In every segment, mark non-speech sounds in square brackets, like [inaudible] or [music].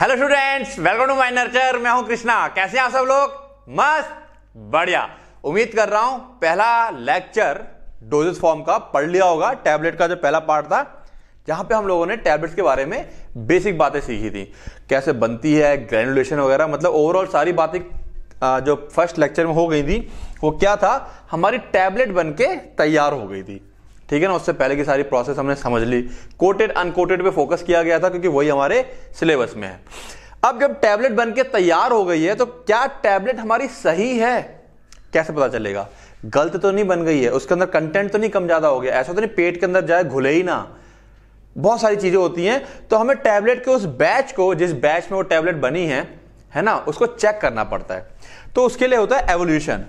hello students welcome to my nurture मैं हूं कृष्णा कैसे हैं आप सब लोग मस्त बढ़िया उम्मीद कर रहा हूं पहला लेक्चर डोजेस फॉर्म का पढ़ लिया होगा टैबलेट का जो पहला पार्ट था जहां पे हम लोगों ने टैबलेट्स के बारे में बेसिक बातें सीखी थी कैसे बनती है ग्रेनुलेशन वगैरह मतलब ओवरऑल सारी बातें जो फर्स्ट लेक्चर में हो गई थी वो क्या था हमारी टैबलेट बन के तैयार हो गई थी ठीक है ना उससे पहले की सारी प्रोसेस हमने समझ ली कोटेड अनकोटेड पे फोकस किया गया था क्योंकि वही हमारे सिलेबस में है अब जब टैबलेट बन के तैयार हो गई है तो क्या टैबलेट हमारी सही है कैसे पता चलेगा गलत तो नहीं बन गई है उसके अंदर कंटेंट तो नहीं कम ज्यादा हो गया ऐसा तो नहीं पेट के अंदर जाए घुले ही ना बहुत सारी चीजें होती हैं तो हमें टैबलेट के उस बैच को जिस बैच में वो टैबलेट बनी है है ना उसको चेक करना पड़ता है तो उसके लिए होता है एवोल्यूशन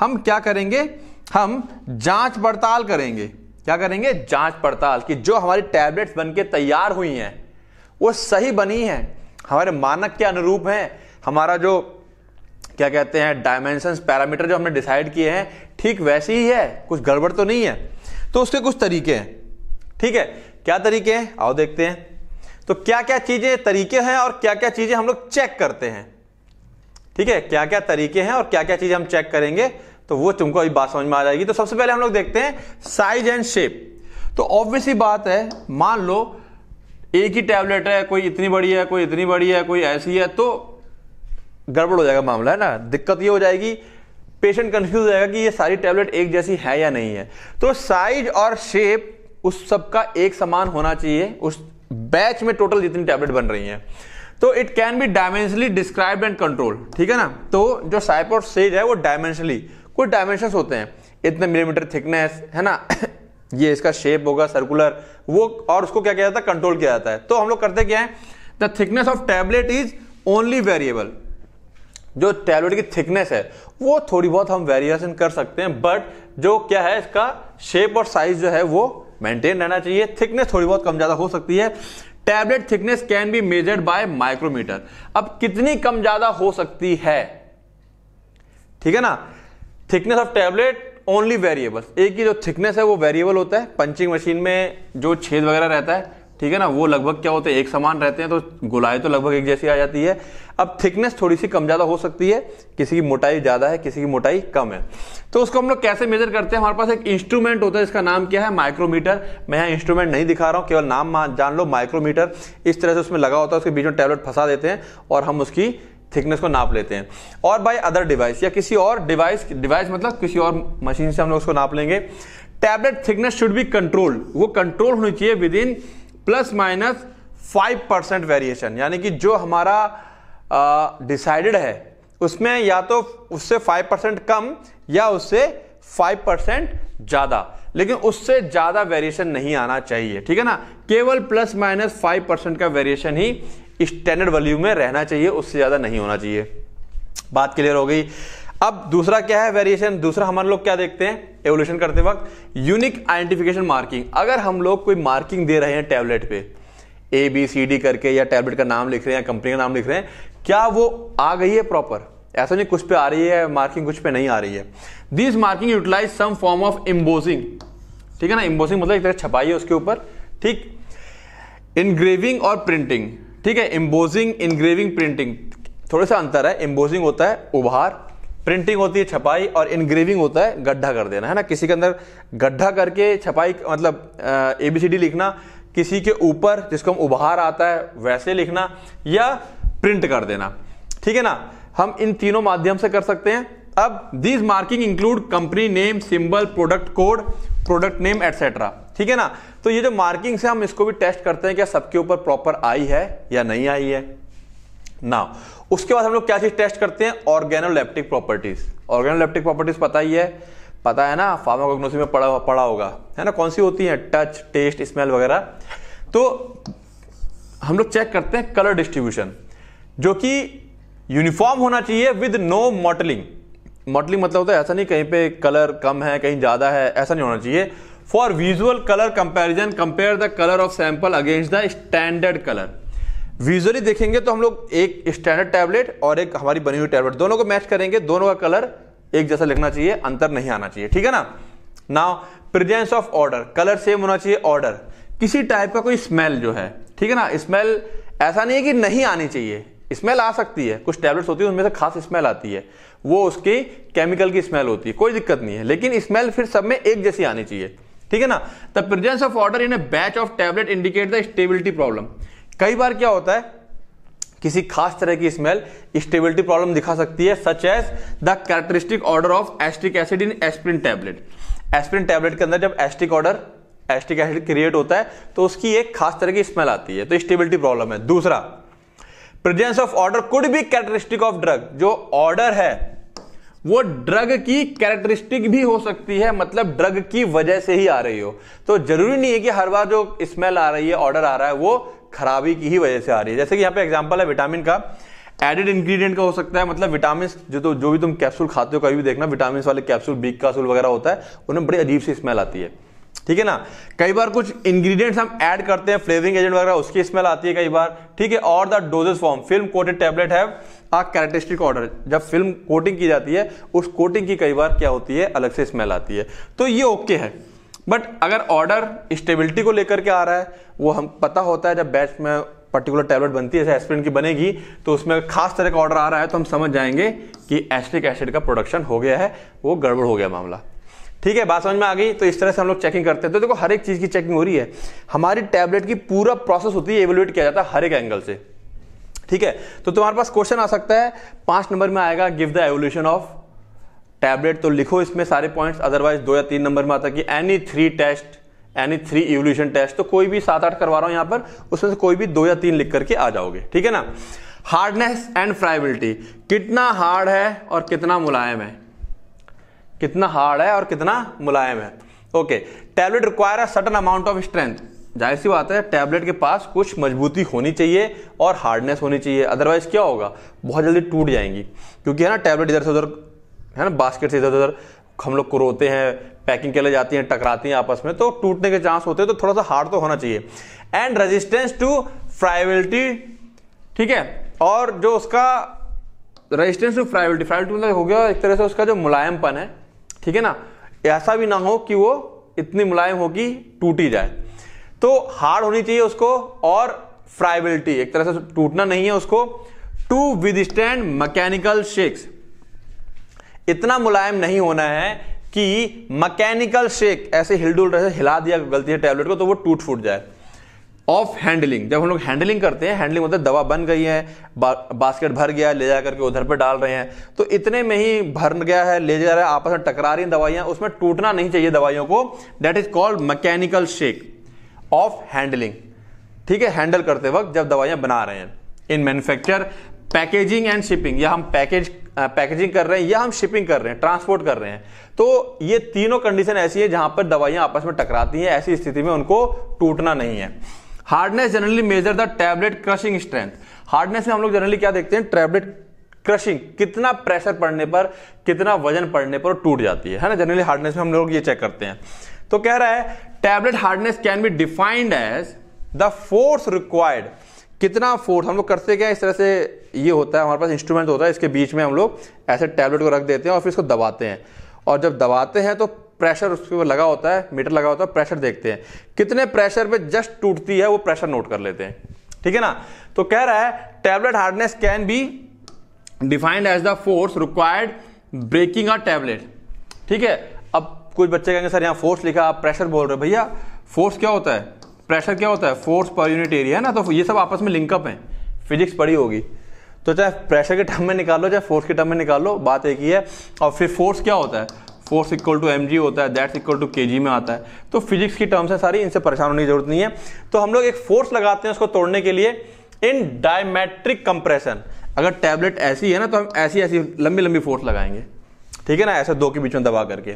हम क्या करेंगे हम जांच पड़ताल करेंगे क्या करेंगे जांच पड़ताल कि जो हमारी टैबलेट्स बनके तैयार हुई हैं वो सही बनी हैं हमारे मानक के अनुरूप हैं हमारा जो क्या कहते हैं डायमेंशन पैरामीटर जो हमने डिसाइड किए हैं ठीक वैसे ही है कुछ गड़बड़ तो नहीं है तो उसके कुछ तरीके हैं ठीक है क्या तरीके हैं आओ देखते हैं तो क्या क्या चीजें तरीके हैं और क्या क्या चीजें हम लोग चेक करते हैं ठीक है क्या क्या तरीके हैं और क्या क्या चीजें हम चेक करेंगे तो वो तुमको अभी बात समझ में आ जाएगी तो सबसे पहले हम लोग देखते हैं साइज एंड शेप तो ऑब्वियसली बात है मान लो एक ही टैबलेट है कोई इतनी बड़ी है कोई इतनी बड़ी है कोई ऐसी है तो गड़बड़ हो जाएगा मामला है ना दिक्कत ये हो जाएगी पेशेंट कंफ्यूज हो जाएगा कि ये सारी टैबलेट एक जैसी है या नहीं है तो साइज और शेप उस सब का एक समान होना चाहिए उस बैच में टोटल जितनी टैबलेट बन रही हैं तो it can be dimensionally describe and control ठीक है ना तो जो साइप और सेज है वो डायमेंशनली कुछ डायमेंशन होते हैं इतने मिलीमीटर थिकनेस है ना [coughs] ये इसका शेप होगा सर्कुलर वो और उसको क्या किया जाता है कंट्रोल किया जाता है तो हम लोग करते क्या है the thickness of tablet is only variable जो टैबलेट की थिकनेस है वो थोड़ी बहुत हम वेरिएशन कर सकते हैं बट जो क्या है इसका शेप और साइज जो है वो मेंटेन रहना चाहिए थिकनेस थोड़ी बहुत कम ज़्यादा हो सकती है tablet thickness can be measured by micrometer अब कितनी कम ज़्यादा हो सकती है ठीक है ना thickness of tablet only variables एक ही जो थिकनेस है वो वेरिएबल होता है पंचिंग मशीन में जो छेद वगैरह रहता है ठीक है ना वो लगभग क्या होते हैं एक समान रहते हैं तो गुलाई तो लगभग एक जैसी आ जाती है अब थिकनेस थोड़ी सी कम ज़्यादा हो सकती है किसी की मोटाई ज़्यादा है किसी की मोटाई कम है तो उसको हम लोग कैसे मेजर करते हैं हमारे पास एक इंस्ट्रूमेंट होता है इसका नाम क्या है माइक्रोमीटर मैं यहाँ इंस्ट्रूमेंट नहीं दिखा रहा हूँ केवल नाम जान लो माइक्रोमीटर इस तरह से उसमें लगा होता है उसके बीच में टैबलेट फंसा देते हैं और हम उसकी थिकनेस को नाप लेते हैं और बाय अदर डिवाइस या किसी और डिवाइस डिवाइस मतलब किसी और मशीन से हम लोग उसको नाप लेंगे tablet thickness should be control वो कंट्रोल होनी चाहिए within plus minus five percent variation यानी कि जो हमारा डिसाइडेड है उसमें या तो उससे फाइव परसेंट कम या उससे फाइव परसेंट ज़्यादा लेकिन उससे ज़्यादा वेरिएशन नहीं आना चाहिए ठीक है ना केवल प्लस माइनस फाइव परसेंट का वेरिएशन ही स्टैंडर्ड वैल्यू में रहना चाहिए उससे ज़्यादा नहीं होना चाहिए बात क्लियर हो गई अब दूसरा क्या है वेरिएशन दूसरा हमारे लोग क्या देखते हैं एवोल्यूशन करते वक्त यूनिक आइडेंटिफिकेशन मार्किंग अगर हम लोग कोई मार्किंग दे रहे हैं टैबलेट पे ए बी सी डी करके या टैबलेट का नाम लिख रहे हैं कंपनी का नाम लिख रहे हैं क्या वो आ गई है प्रॉपर ऐसा नहीं कुछ पे आ रही है मार्किंग कुछ पे नहीं आ रही है this marking utilize some form of embossing ठीक है ना इम्बोसिंग मतलब एक तरह छपाई है उसके ऊपर ठीक इनग्रेविंग और प्रिंटिंग ठीक है एम्बोजिंग इनग्रेविंग प्रिंटिंग थोड़ा सा अंतर है एम्बोजिंग होता है उभार प्रिंटिंग होती है छपाई और इनग्रेविंग होता है गड्ढा कर देना है ना किसी के अंदर गड्ढा करके छपाई मतलब ए बी सी डी लिखना किसी के ऊपर जिसको हम उभार आता है वैसे लिखना या प्रिंट कर देना ठीक है ना हम इन तीनों माध्यम से कर सकते हैं अब these marking include company name symbol product code product name etcetera ठीक है ना तो ये जो मार्किंग है हम इसको भी टेस्ट करते हैं क्या सबके ऊपर प्रॉपर आई है या नहीं आई है ना उसके बाद हम लोग क्या चीज टेस्ट करते हैं ऑर्गेनोलेप्टिक प्रॉपर्टीज ऑर्गेनोलेप्टिक प्रॉपर्टीज पता ही है पता है ना फार्माकोग्नोसी में पढ़ा पढ़ा होगा है ना कौन सी होती है टच टेस्ट स्मेल वगैरह तो हम लोग चेक करते हैं कलर डिस्ट्रीब्यूशन जो कि यूनिफॉर्म होना चाहिए विद नो मॉटलिंग मॉडलिंग मतलब होता है ऐसा नहीं कहीं पे कलर कम है कहीं ज़्यादा है ऐसा नहीं होना चाहिए for visual colour comparison compare the colour of sample against the standard colour visually देखेंगे तो हम लोग एक स्टैंडर्ड टैबलेट और एक हमारी बनी हुई टैबलेट दोनों को मैच करेंगे दोनों का कलर एक जैसा लिखना चाहिए अंतर नहीं आना चाहिए ठीक है ना now presence of odour colour same होना चाहिए ऑर्डर किसी टाइप का कोई स्मेल जो है ठीक है ना स्मेल ऐसा नहीं है कि नहीं आनी चाहिए स्मेल आ सकती है कुछ टैबलेट्स होती है उनमें से खास स्मेल आती है वो उसकी केमिकल की स्मेल होती है कोई दिक्कत नहीं है लेकिन स्मेल फिर सब में एक जैसी आनी चाहिए ठीक है ना the presence of odour in a batch of tablet indicate the stability problem कई बार क्या होता है किसी खास तरह की स्मेल स्टेबिलिटी प्रॉब्लम दिखा सकती है such as the characteristic odour of acetic acid in aspirin tablet aspirin tablet के अंदर जब acetic odour acetic acid create होता है तो उसकी एक खास तरह की स्मेल आती है तो स्टेबिलिटी प्रॉब्लम है दूसरा presence of odour could be characteristic of drug जो ऑर्डर है वो ड्रग की कैरेक्टरिस्टिक भी हो सकती है मतलब ड्रग की वजह से ही आ रही हो तो जरूरी नहीं है कि हर बार जो स्मेल आ रही है ऑर्डर आ रहा है वो खराबी की ही वजह से आ रही है जैसे कि यहां पे एग्जांपल है विटामिन का एडेड इंग्रेडिएंट का हो सकता है मतलब विटामिन जो तो जो भी तुम कैप्सूल खाते हो कभी भी देखना विटामिन वाले कैप्सूल बीक कैप्सूल वगैरह होता है उन्हें बड़ी अजीब सी स्मेल आती है ठीक है ना कई बार कुछ इंग्रेडिएंट्स हम ऐड करते हैं फ्लेवरिंग एजेंट वगैरह उसकी स्मेल आती है कई बार ठीक है और the dosage form film coated tablet है कैरेटिस्टिक कैरेक्टरिस्टिक ऑर्डर जब फिल्म कोटिंग की जाती है उस कोटिंग की कई बार क्या होती है अलग से स्मेल आती है तो ये ओके है बट अगर ऑर्डर स्टेबिलिटी को लेकर के आ रहा है वो हम पता होता है जब बैच में पर्टिकुलर टैबलेट बनती है जैसे एस्पिरिन की बनेगी तो उसमें खास तरह का ऑर्डर आ रहा है तो हम समझ जाएंगे कि एस्ट्रिक एसिड का प्रोडक्शन हो गया है वो गड़बड़ हो गया मामला ठीक है बात समझ में आ गई तो इस तरह से हम लोग चेकिंग करते हैं तो देखो हर एक चीज़ की चेकिंग हो रही है हमारी टैबलेट की पूरा प्रोसेस होती है एवेलुएट किया जाता है हर एक एंगल से ठीक है तो तुम्हारे पास क्वेश्चन आ सकता है पांच नंबर में आएगा give the evaluation of tablet तो लिखो इसमें सारे पॉइंट्स अदरवाइज दो या तीन नंबर में आता कि any three test any three evaluation test तो कोई भी सात आठ करवा रहा हूं यहां पर उसमें से कोई भी दो या तीन लिख करके आ जाओगे ठीक है ना हार्डनेस एंड फ्राइबिलिटी कितना हार्ड है और कितना मुलायम है कितना हार्ड है और कितना मुलायम है ओके टैबलेट रिक्वायर है सर्टन अमाउंट ऑफ स्ट्रेंथ जाहिर सी बात है टैबलेट के पास कुछ मजबूती होनी चाहिए और हार्डनेस होनी चाहिए अदरवाइज क्या होगा बहुत जल्दी टूट जाएंगी क्योंकि है ना टैबलेट इधर से उधर है ना बास्केट से इधर उधर हम लोग को रोते हैं पैकिंग के लिए जाती हैं टकराती हैं आपस में तो टूटने के चांस होते हैं तो थोड़ा सा हार्ड तो होना चाहिए एंड रेजिस्टेंस टू फ्राइबिलिटी ठीक है और जो उसका रेजिस्टेंस टू फ्राइबिलिटी फ्राइबिलिटी मतलब हो गया एक तरह से उसका जो मुलायमपन है ठीक है ना ऐसा भी ना हो कि वो इतनी मुलायम हो कि टूटी जाए तो हार्ड होनी चाहिए उसको और फ्राइबिलिटी एक तरह से टूटना नहीं है उसको to withstand mechanical shocks इतना मुलायम नहीं होना है कि मैकेनिकल शेक ऐसे हिलडुल हिला दिया गलती है टैबलेट को तो वो टूट फूट जाए ऑफ हैंडलिंग जब हम लोग हैंडलिंग करते हैं हैंडलिंग मतलब दवा बन गई है बा, बास्केट भर गया ले जा करके उधर पे डाल रहे हैं तो इतने में ही भर गया है ले जा रहा है आपस में टकरा रही दवाइयां उसमें टूटना नहीं चाहिए दवाइयों को that is called mechanical shock of handling ठीक है हैंडल करते वक्त जब दवाइयां बना रहे हैं in manufacture packaging and shipping या हम पैकेज पैकेजिंग कर रहे हैं या हम शिपिंग कर रहे हैं ट्रांसपोर्ट कर रहे हैं तो ये तीनों कंडीशन ऐसी है जहां पर दवाइयां आपस में टकराती हैं ऐसी स्थिति में उनको टूटना नहीं है hardness generally measure the tablet crushing strength hardness में हम लोग जनरली क्या देखते हैं टैबलेट क्रशिंग कितना प्रेशर पड़ने पर कितना वजन पड़ने पर टूट जाती है है ना जनरली हार्डनेस में हम लोग ये चेक करते हैं तो कह रहा है tablet hardness can be defined as the force required कितना फोर्स हम लोग करते क्या इस तरह से ये होता है हमारे पास इंस्ट्रूमेंट होता है इसके बीच में हम लोग ऐसे टैबलेट को रख देते हैं और फिर इसको दबाते हैं और जब दबाते हैं तो प्रेशर उसके ऊपर लगा होता है मीटर लगा होता है प्रेशर देखते हैं कितने प्रेशर पे जस्ट टूटती है वो प्रेशर नोट कर लेते हैं ठीक है ना तो कह रहा है tablet hardness can be defined as the force required breaking a tablet ठीक है अब कुछ बच्चे कहेंगे सर यहाँ फोर्स लिखा आप प्रेशर बोल रहे भैया फोर्स क्या होता है प्रेशर क्या होता है फोर्स पर यूनिट एरिया है ना तो ये सब आपस में लिंकअप है फिजिक्स पढ़ी होगी तो चाहे प्रेशर के टर्म में निकालो चाहे फोर्स के टर्म में निकालो बात एक ही है और फिर फोर्स क्या होता है फोर्स इक्वल टू एम होता है दैट्स इक्वल टू के में आता है तो फिजिक्स की टर्म्स है सारी इनसे परेशान होने की जरूरत नहीं है तो हम लोग एक फोर्स लगाते हैं उसको तोड़ने के लिए इन डायमेट्रिक कंप्रेशन अगर टैबलेट ऐसी है ना तो हम ऐसी ऐसी लंबी लंबी फोर्स लगाएंगे ठीक है ना ऐसे दो के बीच में दबा करके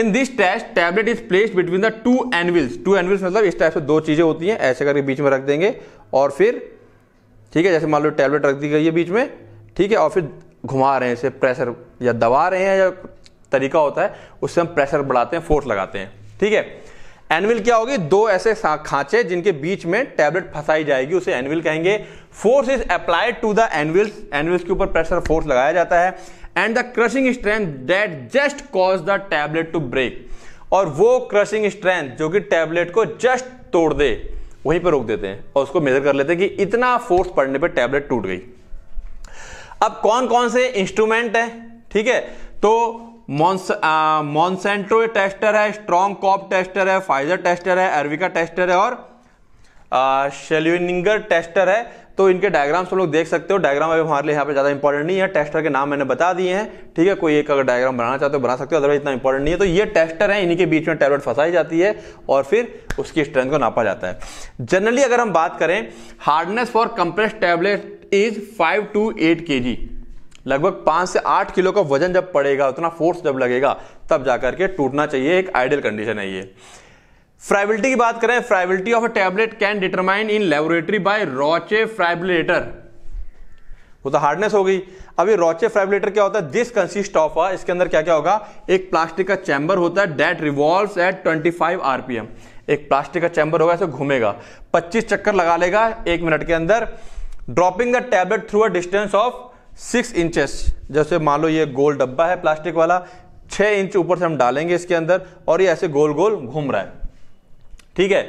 in this test tablet is placed between the two anvils two anvils मतलब इस टाइप से दो चीज़ें होती हैं ऐसे करके बीच में रख देंगे और फिर ठीक है जैसे मान लो टैबलेट रख दी गई है बीच में ठीक है और फिर घुमा रहे हैं इसे प्रेशर या दबा रहे हैं या तरीका होता है उससे हम प्रेशर बढ़ाते हैं फोर्स लगाते हैं ठीक है एनविल क्या होगी दो ऐसे खांचे जिनके बीच में टैबलेट फंसाई जाएगी उसे एनविल कहेंगे force is applied to the anvils anvils के ऊपर प्रेशर फोर्स लगाया जाता है and the crushing strength that just cause the tablet to break और वो क्रशिंग स्ट्रेंथ जो कि टैबलेट को जस्ट तोड़ दे वहीं पर रोक देते हैं और उसको मेजर कर लेते हैं कि इतना फोर्स पड़ने पर टैबलेट टूट गई अब कौन कौन से इंस्ट्रूमेंट है ठीक है तो मॉन्सेंट्रो टेस्टर uh, है स्ट्रॉन्ग कॉप टेस्टर है फाइजर टेस्टर है एरविका टेस्टर है और शेल्यूनिंगर uh, टेस्टर है तो इनके डायग्राम्स हम लोग देख सकते हो डायग्राम अभी हमारे लिए यहाँ पे ज़्यादा इंपॉर्टेंट नहीं है टेस्टर के नाम मैंने बता दिए हैं ठीक है कोई एक अगर डायग्राम बनाना चाहते हो बना सकते हो अदरवाइज इतना इंपॉर्टेंट नहीं है तो ये टेस्टर है इनके बीच में टैबलेट फंसाई जाती है और फिर उसकी स्ट्रेंथ को नापा जाता है जनरली अगर हम बात करें hardness for compress tablet is five to eight K G लगभग पांच से आठ किलो का वजन जब पड़ेगा उतना फोर्स जब लगेगा तब जाकर के टूटना चाहिए एक आइडियल कंडीशन है ये फ्राइबिलिटी की बात करें friability of a tablet can determine in laboratory by Roche friabilator वो तो हार्डनेस हो गई अभी रॉचे फ्राइबुलेटर क्या होता है दिस कंसिस्ट ऑफ अ इसके अंदर क्या क्या होगा एक प्लास्टिक का चैम्बर होता है that revolve at twenty five RPM एक प्लास्टिक का चैम्बर होगा ऐसे घूमेगा पच्चीस चक्कर लगा लेगा एक मिनट के अंदर dropping the tablet through a distance of six inches जैसे मान लो ये गोल डब्बा है प्लास्टिक वाला छः इंच ऊपर से हम डालेंगे इसके अंदर और ये ऐसे गोल गोल घूम रहा है ठीक है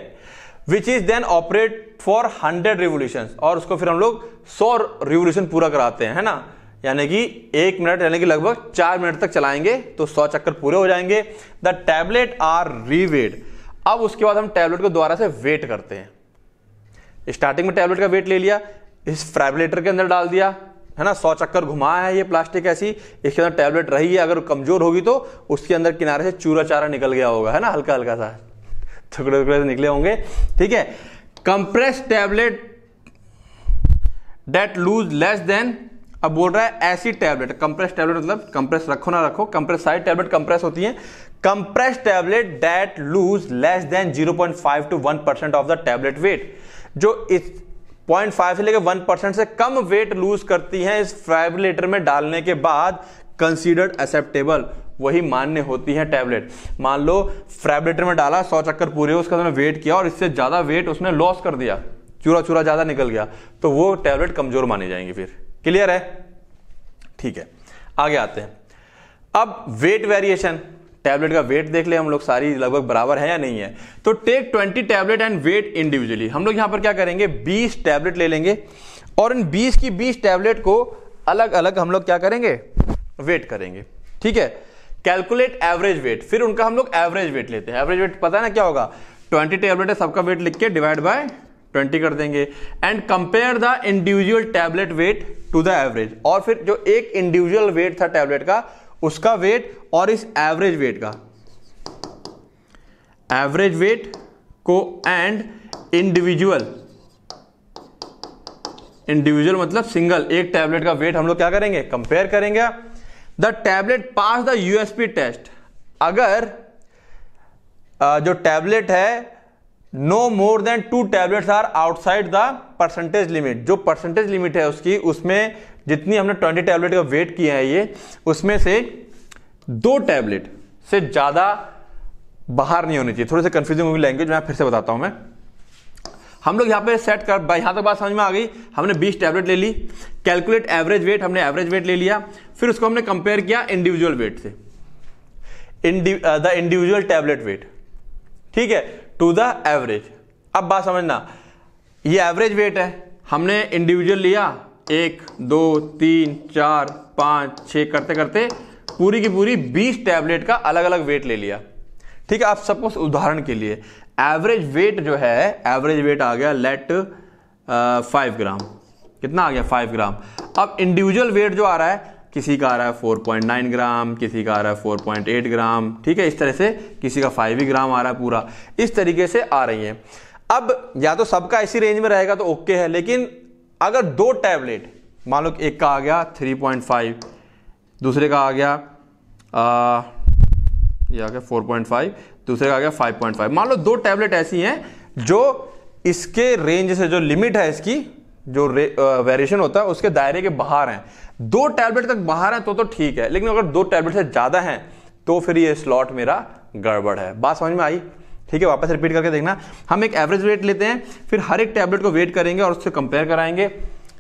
which is then operate for hundred revolution और उसको फिर हम लोग सौ रिवोल्यूशन पूरा कराते हैं है ना यानी कि एक मिनट यानी कि लगभग चार मिनट तक चलाएंगे तो सौ चक्कर पूरे हो जाएंगे द टैबलेट आर रीवेड अब उसके बाद हम टैबलेट को दोबारा से वेट करते हैं स्टार्टिंग में टैबलेट का वेट ले लिया इस फ्रैबलेटर के अंदर डाल दिया है ना सौ चक्कर घुमाया है ये प्लास्टिक ऐसी इसके अंदर टैबलेट रही है अगर कमजोर होगी तो उसके अंदर किनारे से चूरा चारा निकल गया होगा है ना हल्का हल्का सा टुकड़े टुकड़े से निकले होंगे ठीक है compress tablet that lose less than अब बोल रहा है ऐसी टैबलेट कंप्रेस टैबलेट मतलब कंप्रेस रखो ना रखो कंप्रेस साइड टैबलेट कंप्रेस होती है compress tablet that lose less than 0.5 to 1 percent of the tablet weight जो पॉइंट फाइव से लेकर वन परसेंट से कम वेट लूज करती हैं इस फाइबलेटर में डालने के बाद कंसिडर्ड एक्सेप्टेबल वही मान्य होती है टैबलेट मान लो फ्रेबलेटर में डाला सौ चक्कर पूरे उसका उसने वेट किया और इससे ज़्यादा वेट उसने लॉस कर दिया चूरा चूरा ज़्यादा निकल गया तो वो टैबलेट कमज़ोर मानी जाएंगी फिर क्लियर है ठीक है आगे आते हैं अब वेट वेरिएशन टैबलेट का वेट देख ले हम लोग सारी लगभग बराबर है या नहीं है तो take 20 tablet and weight individually हम लोग यहाँ पर क्या करेंगे 20 टैबलेट ले लेंगे और इन 20 की 20 टैबलेट को अलग अलग हम लोग क्या करेंगे वेट करेंगे ठीक है कैलकुलेट एवरेज वेट फिर उनका हम लोग एवरेज वेट लेते हैं एवरेज वेट पता है ना क्या होगा ट्वेंटी टेबलेट है सबका वेट लिख के डिवाइड बाय ट्वेंटी कर देंगे and compare the individual tablet weight to the average और फिर जो एक इंडिविजुअल वेट था टैबलेट का उसका वेट और इस एवरेज वेट का एवरेज वेट को एंड इंडिविजुअल इंडिविजुअल मतलब सिंगल एक टैबलेट का वेट हम लोग क्या करेंगे कंपेयर करेंगे the tablet pass the USP test अगर जो टैबलेट है no more than two tablets are outside the percentage limit जो परसेंटेज लिमिट है उसकी उसमें जितनी हमने ट्वेंटी टैबलेट का वेट किया है ये उसमें से दो टैबलेट से ज़्यादा बाहर नहीं होनी चाहिए थोड़ी सी कंफ्यूजिंग होगी लैंग्वेज मैं फिर से बताता हूं मैं हम लोग यहाँ पे सेट कर यहाँ तक तो बात समझ में आ गई हमने 20 टैबलेट ले ली कैलकुलेट एवरेज वेट हमने एवरेज वेट ले लिया फिर उसको हमने कंपेयर किया इंडिविजुअल वेट से द इंडिविजुअल टैबलेट वेट ठीक है टू द एवरेज अब बात समझना ये एवरेज वेट है हमने इंडिविजुअल लिया एक दो तीन चार पाँच छः करते करते पूरी की पूरी बीस टैबलेट का अलग अलग वेट ले लिया ठीक है आप सपोज उदाहरण के लिए एवरेज वेट जो है एवरेज वेट आ गया लेट फाइव ग्राम कितना आ गया फाइव ग्राम अब इंडिविजुअल वेट जो आ रहा है किसी का आ रहा है फोर पॉइंट नाइन ग्राम किसी का आ रहा है फोर पॉइंट एट ग्राम ठीक है इस तरह से किसी का फाइव ही ग्राम आ रहा है पूरा इस तरीके से आ रही है अब या तो सबका इसी रेंज में रहेगा तो ओके है लेकिन अगर दो टैबलेट मान लो एक का आ गया 3.5 दूसरे का आ गया आ, ये आ गया 4.5 दूसरे का आ गया 5.5 मान लो दो टैबलेट ऐसी हैं जो इसके रेंज से जो लिमिट है इसकी जो वेरिएशन होता है उसके दायरे के बाहर हैं दो टैबलेट तक बाहर हैं तो तो ठीक है लेकिन अगर दो टैबलेट से ज़्यादा हैं तो फिर ये स्लॉट मेरा गड़बड़ है बात समझ में आई ठीक है वापस रिपीट करके देखना हम एक एवरेज वेट लेते हैं फिर हर एक टैबलेट को वेट करेंगे और उससे कंपेयर कराएंगे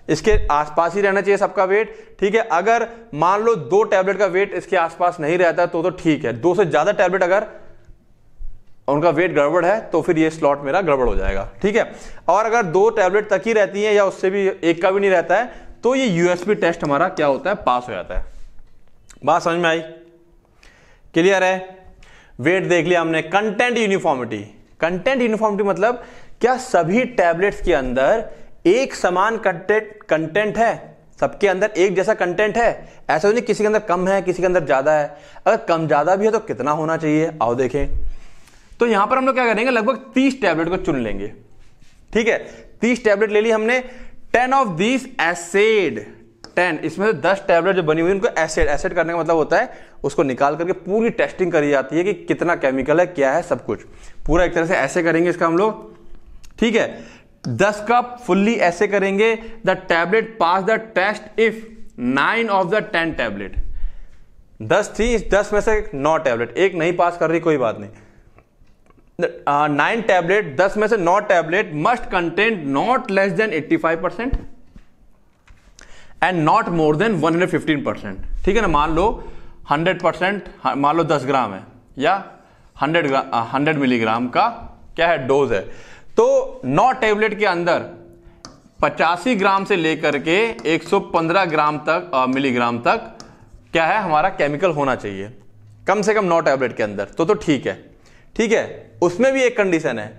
इसके आसपास ही रहना चाहिए सबका वेट ठीक है अगर मान लो दो टैबलेट का वेट इसके आसपास नहीं रहता तो तो ठीक है दो से ज़्यादा टैबलेट अगर उनका वेट गड़बड़ है तो फिर ये स्लॉट मेरा गड़बड़ हो जाएगा ठीक है और अगर दो टैबलेट तक ही रहती है या उससे भी एक का भी नहीं रहता है तो ये यूएसपी टेस्ट हमारा क्या होता है पास हो जाता है बात समझ में आई क्लियर है वेट देख लिया हमने कंटेंट यूनिफॉर्मिटी कंटेंट यूनिफॉर्मिटी मतलब क्या सभी टैबलेट्स के अंदर एक समान कंटेंट कंटेंट है सबके अंदर एक जैसा कंटेंट है ऐसा तो नहीं किसी के अंदर कम है किसी के अंदर ज्यादा है अगर कम ज्यादा भी है तो कितना होना चाहिए आओ देखें तो यहां पर हम लोग क्या करेंगे लगभग तीस टैबलेट को चुन लेंगे ठीक है तीस टैबलेट ले ली हमने ten of these assayed ten इसमें से दस टैबलेट जो बनी हुई उनको एसिड एसिड करने का मतलब होता है उसको निकाल करके पूरी टेस्टिंग करी जाती है कि कितना केमिकल है क्या है सब कुछ पूरा एक तरह से ऐसे करेंगे इसका हम लोग ठीक है दस का फुल्ली ऐसे करेंगे the tablet pass the test if nine of the ten tablet दस थी इस दस में से नौ टैबलेट एक नहीं पास कर रही कोई बात नहीं नाइन टैबलेट uh, दस में से नौ tablet must content not less than eighty five percent and not more than 115 percent ठीक है ना मान लो 100 परसेंट मान लो 10 ग्राम है या 100 ग्राम 100 मिलीग्राम का क्या है डोज है तो नौ टेबलेट के अंदर पचासी ग्राम से लेकर के 115 ग्राम तक मिलीग्राम तक क्या है हमारा केमिकल होना चाहिए कम से कम नौ टैबलेट के अंदर तो तो ठीक है ठीक है उसमें भी एक कंडीशन है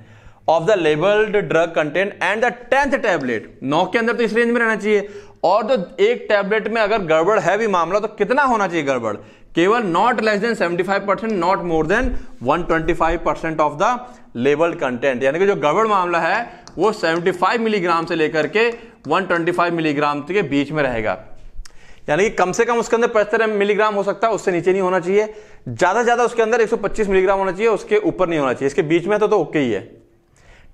of the labelled drug content and the tenth tablet नौ के अंदर तो इस रेंज में रहना चाहिए और जो तो एक टैबलेट में अगर गड़बड़ है भी मामला तो कितना होना चाहिए गड़बड़ केवल not less than 75 percent not more than 125 percent of the label content यानी कि जो गड़बड़ मामला है वो 75 मिलीग्राम से लेकर के 125 मिलीग्राम के बीच में रहेगा यानी कि कम से कम उसके अंदर पचहत्तर मिलीग्राम हो सकता है उससे नीचे नहीं होना चाहिए ज्यादा ज्यादा उसके अंदर 125 मिलीग्राम होना चाहिए उसके ऊपर नहीं होना चाहिए इसके बीच में तो, तो ओके ही है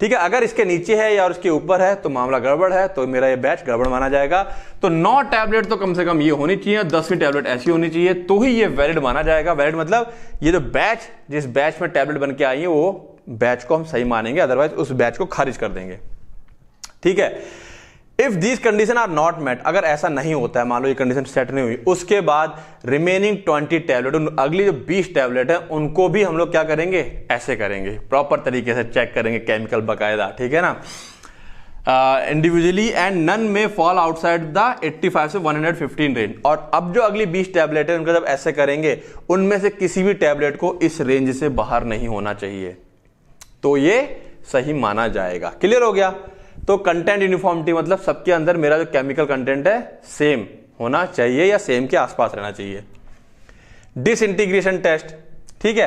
ठीक है अगर इसके नीचे है या उसके ऊपर है तो मामला गड़बड़ है तो मेरा ये बैच गड़बड़ माना जाएगा तो नौ टैबलेट तो कम से कम ये होनी चाहिए दसवीं टैबलेट ऐसी होनी चाहिए तो ही ये वैलिड माना जाएगा वैलिड मतलब ये जो बैच जिस बैच में टैबलेट बन के आई है वो बैच को हम सही मानेंगे अदरवाइज उस बैच को खारिज कर देंगे ठीक है if these condition are not met अगर ऐसा नहीं होता है मान लो ये कंडीशन सेट नहीं हुई उसके बाद रिमेनिंग ट्वेंटी टैबलेट अगली जो बीस टैबलेट है उनको भी हम लोग क्या करेंगे ऐसे करेंगे प्रॉपर तरीके से चेक करेंगे केमिकल बाकायदा ठीक है ना इंडिविजुअली एंड नन में फॉल आउटसाइड द 85 से 115 रेंज और अब जो अगली 20 टैबलेट है उनका जब ऐसे करेंगे उनमें से किसी भी टैबलेट को इस रेंज से बाहर नहीं होना चाहिए तो ये सही माना जाएगा क्लियर हो गया तो कंटेंट यूनिफॉर्मिटी मतलब सबके अंदर मेरा जो केमिकल कंटेंट है सेम होना चाहिए या सेम के आसपास रहना चाहिए डिसइंटीग्रेशन टेस्ट ठीक है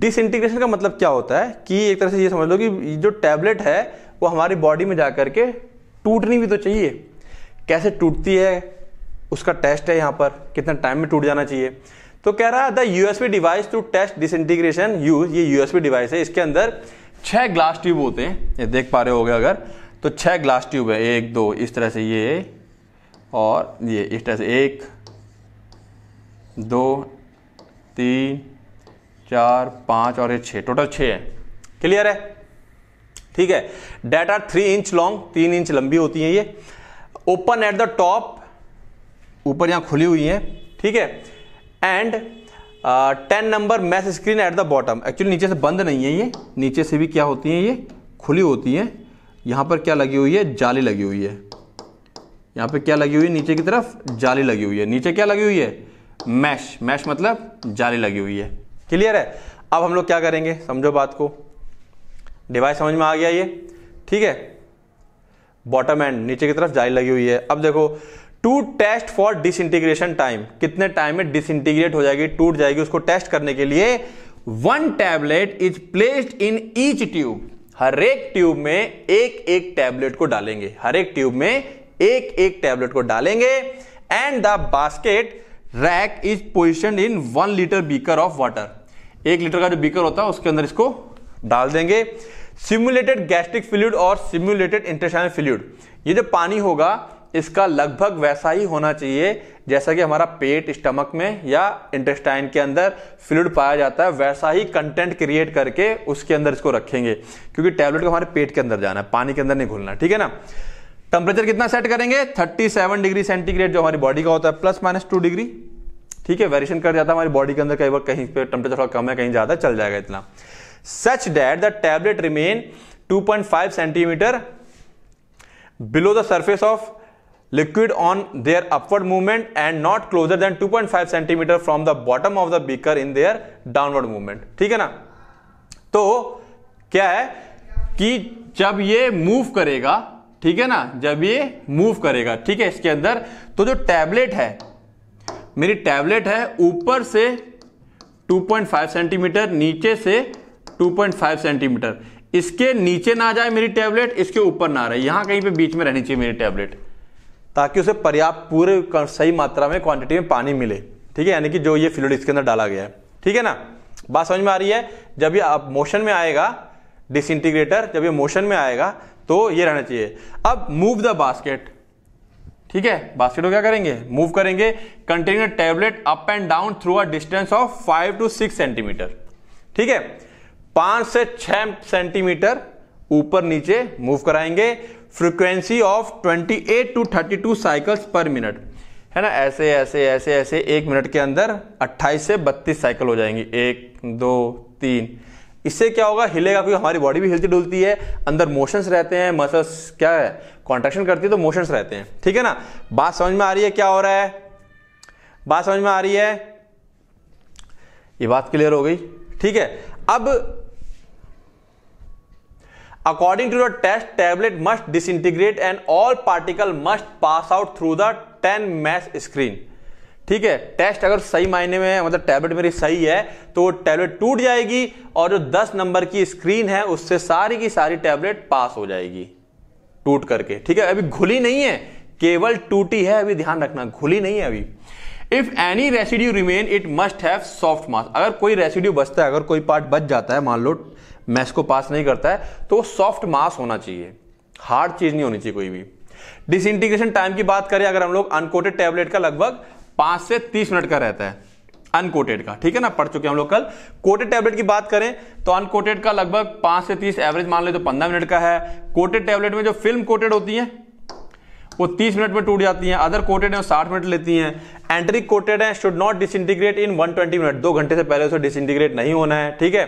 डिसइंटीग्रेशन का मतलब क्या होता है कि एक तरह से ये समझ लो कि जो टैबलेट है वो हमारी बॉडी में जा करके टूटनी भी तो चाहिए कैसे टूटती है उसका टेस्ट है यहां पर कितना टाइम में टूट जाना चाहिए तो कह रहा है the USB device to test disintegration use ये यूएसबी डिवाइस है इसके अंदर छह ग्लास ट्यूब होते हैं ये देख पा रहे हो अगर तो छह ग्लास ट्यूब है एक दो इस तरह से ये और ये इस तरह से एक दो तीन चार पांच और ये छह टोटल छह है क्लियर है ठीक है that are three inch long तीन इंच लंबी होती है ये ओपन एट द टॉप ऊपर यहां खुली हुई है ठीक है and ten number mesh screen at the bottom actually नीचे से बंद नहीं है ये नीचे से भी क्या होती है ये खुली होती है यहां पर क्या लगी हुई है जाली लगी हुई है यहां पर क्या लगी हुई है नीचे की तरफ जाली लगी हुई है नीचे क्या लगी हुई है मैश मैश मतलब जाली लगी हुई है क्लियर है अब हम लोग क्या करेंगे समझो बात को डिवाइस समझ में आ गया ये ठीक है बॉटम एंड नीचे की तरफ जाली लगी हुई है अब देखो to test for disintegration time कितने टाइम में डिस इंटीग्रेट हो जाएगी टूट जाएगी उसको टेस्ट करने के लिए one tablet is placed in each tube हर एक ट्यूब में एक एक टैबलेट को डालेंगे हर एक ट्यूब में एक एक टैबलेट को डालेंगे and the basket rack is position in one litre beaker of water एक लीटर का जो बीकर होता है उसके अंदर इसको डाल देंगे सिमुलेटेड गैस्ट्रिक फ्लूड और सिमुलेटेड इंटेस्टाइनल फ्लूड ये जो पानी होगा इसका लगभग वैसा ही होना चाहिए जैसा कि हमारा पेट स्टमक में या इंटेस्टाइन के अंदर फ्लूड पाया जाता है वैसा ही कंटेंट क्रिएट करके उसके अंदर इसको रखेंगे क्योंकि टैबलेट को हमारे पेट के अंदर जाना है पानी के अंदर नहीं घुलना ठीक है ना टेम्परेचर कितना सेट करेंगे 37 डिग्री सेंटीग्रेड जो हमारी बॉडी का होता है प्लस माइनस टू डिग्री ठीक है वेरिएशन कर जाता है हमारी बॉडी के अंदर कई बार कहीं पे टेम्परेचर थोड़ा कम है कहीं ज़्यादा चल जाएगा इतना such that the tablet remain 2.5 centimetre below the surface of liquid on their upward movement and not closer than 2.5 centimetre from the bottom of the beaker in their downward movement ठीक है ना तो क्या है कि जब ये मूव करेगा ठीक है ना जब ये मूव करेगा ठीक है इसके अंदर तो जो टैबलेट है मेरी टैबलेट है ऊपर से 2.5 सेंटीमीटर नीचे से 2.5 सेंटीमीटर इसके नीचे ना जाए मेरी टैबलेट इसके ऊपर ना रहे यहां कहीं पे बीच में रहनी चाहिए मेरी टैबलेट ताकि उसे पर्याप्त पूरे सही मात्रा में क्वांटिटी में पानी मिले ठीक है यानी कि जो ये फ्लूड इसके अंदर डाला गया है ठीक है ना बात समझ में आ रही है जब ये आप मोशन में आएगा डिसइंटीग्रेटर जब ये मोशन में आएगा तो ये रहना चाहिए अब मूव द बास्केट ठीक है बास्केट को क्या करेंगे मूव करेंगे continue tablet up and down through a distance of five to six centimetre ठीक है पांच से छह सेंटीमीटर ऊपर नीचे मूव कराएंगे frequency of 28 to 32 cycles per minute है ना ऐसे ऐसे ऐसे ऐसे एक मिनट के अंदर 28 से 32 साइकिल हो जाएंगी एक दो तीन इससे क्या होगा हिलेगा क्योंकि हमारी बॉडी भी हिलती डुलती है अंदर मोशंस रहते हैं मसल्स क्या है कॉन्ट्रेक्शन करती है तो मोशंस रहते हैं ठीक है ना बात समझ में आ रही है क्या हो रहा है बात समझ में आ रही है ये बात क्लियर हो गई ठीक है अब according to the test tablet must disintegrate and all particle must pass out through the 10 mesh screen ठीक है टेस्ट अगर सही मायने में मतलब टैबलेट मेरी सही है तो वो टैबलेट टूट जाएगी और जो 10 नंबर की स्क्रीन है उससे सारी की सारी टैबलेट पास हो जाएगी टूट करके ठीक है अभी घुली नहीं है केवल टूटी है अभी ध्यान रखना घुली नहीं है अभी if any residue remain it must have soft mass अगर कोई रेसिड्यू बचता है अगर कोई पार्ट बच जाता है मान लो मैश को पास नहीं करता है तो वो सॉफ्ट मास होना चाहिए हार्ड चीज़ नहीं होनी चाहिए कोई भी डिसइंटीग्रेशन टाइम की बात करें अगर हम लोग अनकोटेड टैबलेट का लगभग पांच से तीस मिनट का रहता है अनकोटेड का ठीक है ना पढ़ चुके हम लोग कल कोटेड टैबलेट की बात करें तो अनकोटेड का लगभग पांच से तीस एवरेज मान ले तो पंद्रह मिनट का है कोटेड टैबलेट में जो फिल्म कोटेड होती है वो तीस मिनट में टूट जाती है अदर कोटेड है साठ मिनट लेती है एंट्री कोटेड है should not disintegrate in twenty minute दो घंटे से पहले उसे डिसइंटीग्रेट नहीं होना है ठीक है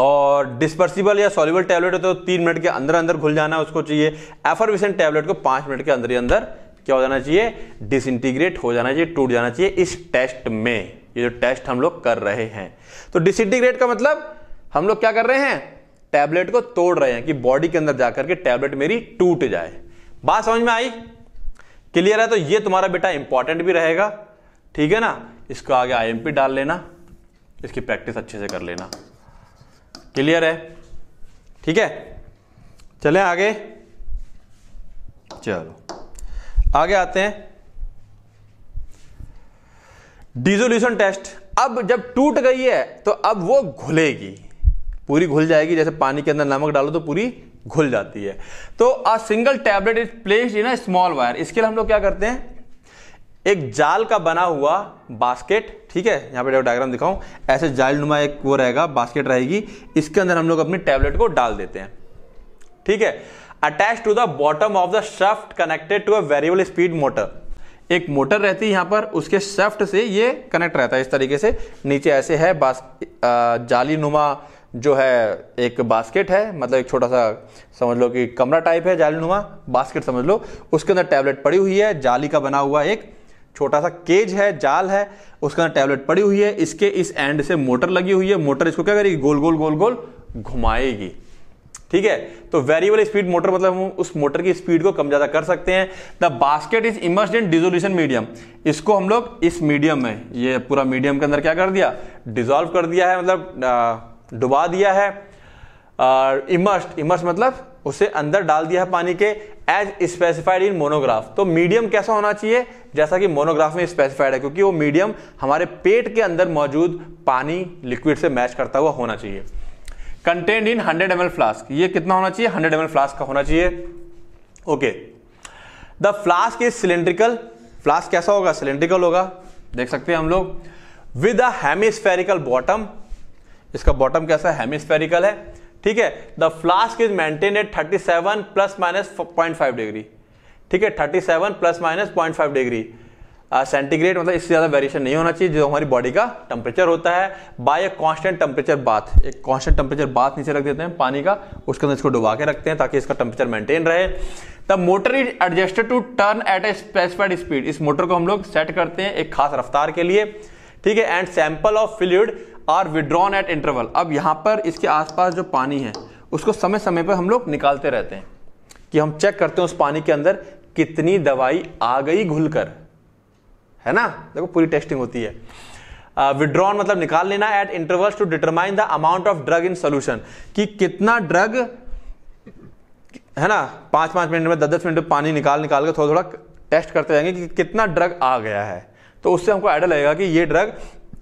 और डिस्पर्सिबल या सॉल्यूबल टैबलेट है तो तीन मिनट के अंदर अंदर घुल जाना है उसको चाहिए एफरविशन टैबलेट को पांच मिनट के अंदर ही अंदर क्या हो जाना चाहिए डिसइंटीग्रेट हो जाना चाहिए टूट जाना चाहिए इस टेस्ट में ये जो टेस्ट हम लोग कर रहे हैं तो डिसइंटीग्रेट का मतलब हम लोग क्या कर रहे हैं टैबलेट को तोड़ रहे हैं कि बॉडी के अंदर जाकर के टैबलेट मेरी टूट जाए बात समझ में आई क्लियर है तो ये तुम्हारा बेटा इंपॉर्टेंट भी रहेगा ठीक है ना इसको आगे आईएमपी डाल लेना इसकी प्रैक्टिस अच्छे से कर लेना क्लियर है ठीक है चले आगे चलो आगे आते हैं डिजोल्यूशन टेस्ट अब जब टूट गई है तो अब वो घुलेगी पूरी घुल जाएगी जैसे पानी के अंदर नमक डालो तो पूरी घुल जाती है तो a single tablet is placed in a small wire इसके लिए हम लोग क्या करते हैं एक जाल का बना हुआ बास्केट ठीक है यहाँ पे डायग्राम दिखाऊं ऐसे जाल नुमा एक वो रहेगा बास्केट रहेगी इसके अंदर हम लोग अपनी टैबलेट को डाल देते हैं ठीक है attach to the bottom of the shaft connected to a variable speed motor एक मोटर रहती है यहाँ पर उसके शफ्ट से ये कनेक्ट रहता है इस तरीके से नीचे ऐसे है बास जाली नुमा जो है एक बास्केट है मतलब एक छोटा सा समझ लो कि कमरा टाइप है जाली नुमा बास्केट समझ लो उसके अंदर टैबलेट पड़ी हुई है जाली का बना हुआ एक छोटा सा केज है जाल है उसके अंदर टैबलेट पड़ी हुई है इसके इस एंड से मोटर लगी हुई है मोटर इसको क्या करेगी गोल गोल गोल गोल घुमाएगी ठीक है तो वेरिएबल स्पीड मोटर मतलब हम उस मोटर की स्पीड को कम ज्यादा कर सकते हैं the basket is immersed in dissolution medium इसको हम लोग इस मीडियम में ये पूरा मीडियम के अंदर क्या कर दिया डिजोल्व कर दिया है मतलब डुबा दिया है इमर्स्ड इमर्स मतलब उसे अंदर डाल दिया है पानी के एज स्पेसिफाइड इन मोनोग्राफ तो मीडियम कैसा होना चाहिए जैसा कि मोनोग्राफ में स्पेसिफाइड है क्योंकि वो मीडियम हमारे पेट के अंदर मौजूद पानी लिक्विड से मैच करता हुआ होना चाहिए content in hundred M flask ये कितना होना चाहिए हंड्रेड एम फ्लास्क का होना चाहिए okay the flask is cylindrical flask कैसा होगा सिलेंड्रिकल होगा देख सकते हैं हम लोग विद अ हेमिस्फेरिकल बॉटम इसका बॉटम कैसा हेमिस्फेरिकल है ठीक है the flask is maintain at 37 plus minus point five degree ठीक है 37 plus minus point five degree centigrade मतलब इससे ज़्यादा वेरिएशन नहीं होना चाहिए जो हमारी बॉडी का टेम्परेचर होता है by a constant temperature bath एक कॉन्स्टेंट टेम्परेचर बाथ नीचे रख देते हैं पानी का उसके अंदर इसको डुबा के रखते हैं ताकि इसका टेम्परेचर मेंटेन रहे the motor is adjusted to turn at a specified speed इस मोटर को हम लोग सेट करते हैं एक खास रफ्तार के लिए ठीक है and sample of fluid are withdrawn at interval अब यहाँ पर इसके आसपास जो पानी है उसको समय समय पर हम लोग निकालते रहते हैं कि हम चेक करते हैं उस पानी के अंदर कितनी दवाई आ गई घुलकर है ना देखो पूरी टेस्टिंग होती है विड्रॉन uh, मतलब निकाल लेना at intervals to determine the amount of drug in solution कि कितना ड्रग है ना पांच पांच मिनट में दस दस मिनट में पानी निकाल निकाल के थोड़ा थोड़ा टेस्ट करते रहेंगे कि कितना ड्रग आ गया है तो उससे हमको आइडिया लगेगा कि ये ड्रग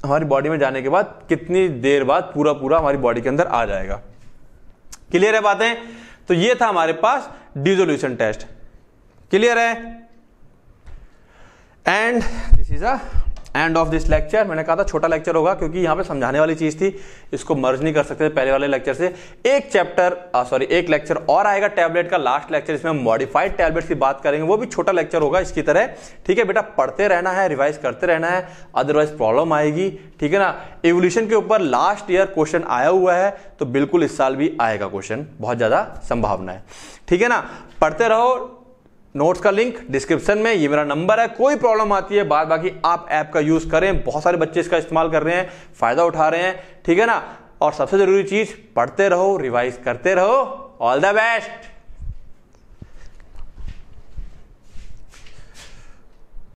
हमारी बॉडी में जाने के बाद कितनी देर बाद पूरा पूरा हमारी बॉडी के अंदर आ जाएगा क्लियर है बातें तो ये था हमारे पास डिजोल्यूशन टेस्ट क्लियर है and this is a end of this lecture मैंने कहा था छोटा लेक्चर होगा क्योंकि यहाँ पे समझाने वाली चीज़ थी इसको मर्ज नहीं कर सकते थे पहले वाले लेक्चर से एक चैप्टर सॉरी एक लेक्चर और आएगा टैबलेट का लास्ट लेक्चर इसमें मॉडिफाइड टैबलेट की बात करेंगे वो भी छोटा लेक्चर होगा इसकी तरह ठीक है बेटा पढ़ते रहना है रिवाइज करते रहना है अदरवाइज प्रॉब्लम आएगी ठीक है ना एवोल्यूशन के ऊपर लास्ट ईयर क्वेश्चन आया हुआ है तो बिल्कुल इस साल भी आएगा क्वेश्चन बहुत ज़्यादा संभावना है ठीक है ना पढ़ते रहो नोट्स का लिंक डिस्क्रिप्शन में ये मेरा नंबर है कोई प्रॉब्लम आती है बाद बाकी आप ऐप का यूज़ करें बहुत सारे बच्चे इसका इस्तेमाल कर रहे हैं फ़ायदा उठा रहे हैं ठीक है ना और सबसे ज़रूरी चीज़ पढ़ते रहो रिवाइज करते रहो ऑल द बेस्ट